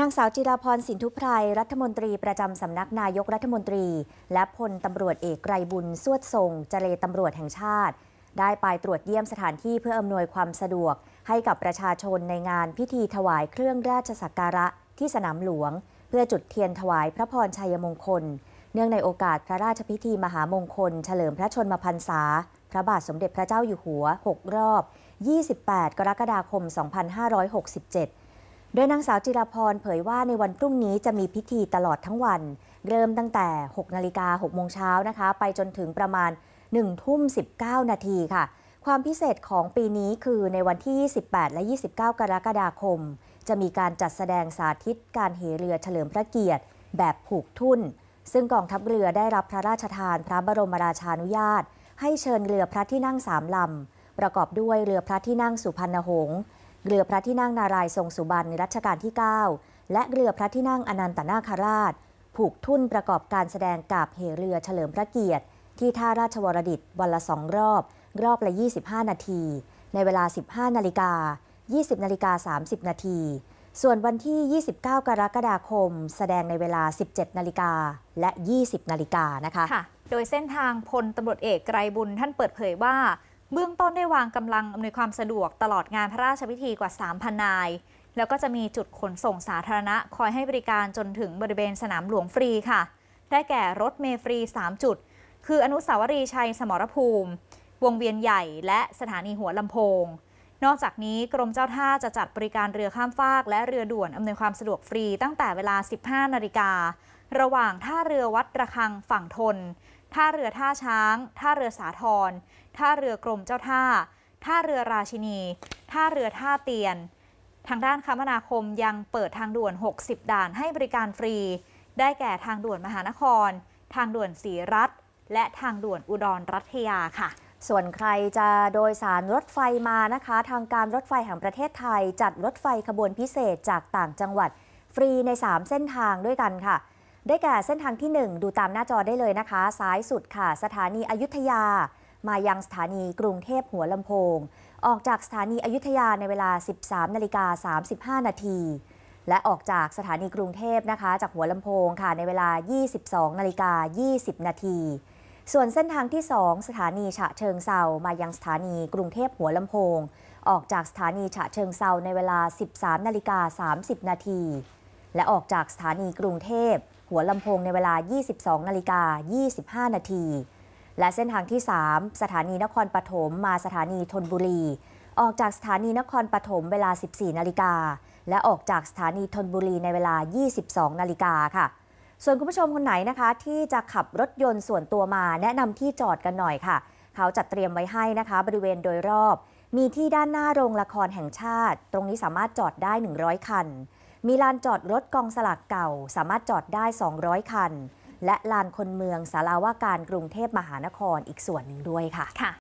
นางสาวจิราพรสินทุพรายรัฐมนตรีประจำสำนักนายกรัฐมนตรี และพลตำรวจเอกไกรบุญ สวดทรงเจเลตำรวจแห่งชาติ ได้ไปตรวจเยี่ยมสถานที่เพื่ออำนวยความสะดวก ให้กับประชาชนในงานพิธีถวายเครื่องราชสักการะที่สนามหลวง เพื่อจุดเทียนถวายพระพรชัยมงคล เนื่องในโอกาสพระราชพิธีมหามงคล เฉลิมพระชนมพรรษา พระบาทสมเด็จพระเจ้าอยู่หัว6รอบ 28 กรกฎาคม 2567โดยนางสาวจิรพรเผยว่าในวันพรุ่งนี้จะมีพิธีตลอดทั้งวัน เริ่มตั้งแต่ 6นาฬิกา6โมงเช้านะคะ ไปจนถึงประมาณ 1 ทุ่ม 19 นาทีค่ะ ความพิเศษของปีนี้คือในวันที่ 2 8 และ 29 กรกฎาคม จะมีการจัดแสดงสาธิตการเหเรือเฉลิมพระเกียรติแบบผูกทุ่นซึ่งกองทัพเรือได้รับพระราชทานพระบรมราชานุญาต ให้เชิญเรือพระที่นั่งสามลำประกอบด้วยเรือพระที่นั่งสุพรรณหงษ์เรือพระที่นั่งนารายทรงสุบรรณในรัชกาลที่ 9 และเรือพระที่นั่งอนันตนาคาราช ผูกทุ่นประกอบการแสดงกับเหเรือเฉลิมพระเกียรติที่ท่าราชวรดิตวันละสองรอบ รอบละ25 นาที ในเวลา 15นาฬิกา20นาฬิกา30นาทีส่วนวันที่ 29 กรกฎาคม แสดงในเวลา 17นาฬิกาและ 20นาฬิกานะคะคะโดยเส้นทางพลตำรวจเอก ไกรบุญท่านเปิดเผยว่าเบื้องต้นได้วางกำลังอำนวยความสะดวกตลอดงานพระราชพิธีกว่า 3,000 นาย แล้วก็จะมีจุดขนส่งสาธารณะคอยให้บริการจนถึงบริเวณสนามหลวงฟรีค่ะ ได้แก่รถเมฟรี 3 จุด คืออนุสาวรีย์ชัยสมรภูมิ วงเวียนใหญ่และสถานีหัวลำโพง นอกจากนี้กรมเจ้าท่าจะจัดบริการเรือข้ามฟากและเรือด่วนอำนวยความสะดวกฟรีตั้งแต่เวลา 15นาฬิกา ระหว่างท่าเรือวัดระฆังฝั่งทนท่าเรือท่าช้าง ท่าเรือสาทรท่าเรือกรมเจ้าท่า ท่าเรือราชินี ท่าเรือท่าเตียน ทางด้านคมนาคมยังเปิดทางด่วน 60 ด่านให้บริการฟรี ได้แก่ทางด่วนมหานคร ทางด่วนศรีรัฐและทางด่วนอุดรรัฐยาค่ะ ส่วนใครจะโดยสารรถไฟมานะคะ ทางการรถไฟแห่งประเทศไทยจัดรถไฟขบวนพิเศษจากต่างจังหวัด ฟรีใน 3 เส้นทางด้วยกันค่ะได้แก่เส้นทางที่ 1 ดูตามหน้าจอได้เลยนะคะ ซ้ายสุดค่ะ สถานีอยุธยา มายังสถานีกรุงเทพหัวลำโพงออกจากสถานีอยุธยาในเวลา 13นาฬิกา35นาทีและออกจากสถานีกรุงเทพนะคะ จากหัวลำโพงค่ะในเวลา 22นาฬิกา20นาทีส่วนเส้นทางที่ 2 สถานีฉะเชิงเซามายังสถานีกรุงเทพหัวลำโพงออกจากสถานีฉะเชิงเซาในเวลา 13นาฬิกา30นาทีและออกจากสถานีกรุงเทพหัวลำโพงในเวลา 22 นาฬิกา 25 นาที และเส้นทางที่ 3 สถานีนครปฐม มาสถานีธนบุรี ออกจากสถานีนครปฐมเวลา 14 นาฬิกาและออกจากสถานีธนบุรีในเวลา 22 นาฬิกาค่ะ ส่วนคุณผู้ชมคนไหนนะคะ ที่จะขับรถยนต์ส่วนตัวมา แนะนำที่จอดกันหน่อยค่ะ เขาจัดเตรียมไว้ให้นะคะ บริเวณโดยรอบ มีที่ด้านหน้าโรงละครแห่งชาติ ตรงนี้สามารถจอดได้ 100 คันมีลานจอดรถกองสลักเก่าสามารถจอดได้ 200 คัน และลานคนเมืองสาราว่าการกรุงเทพมหานครอีกส่วนหนึ่งด้วยค่ะ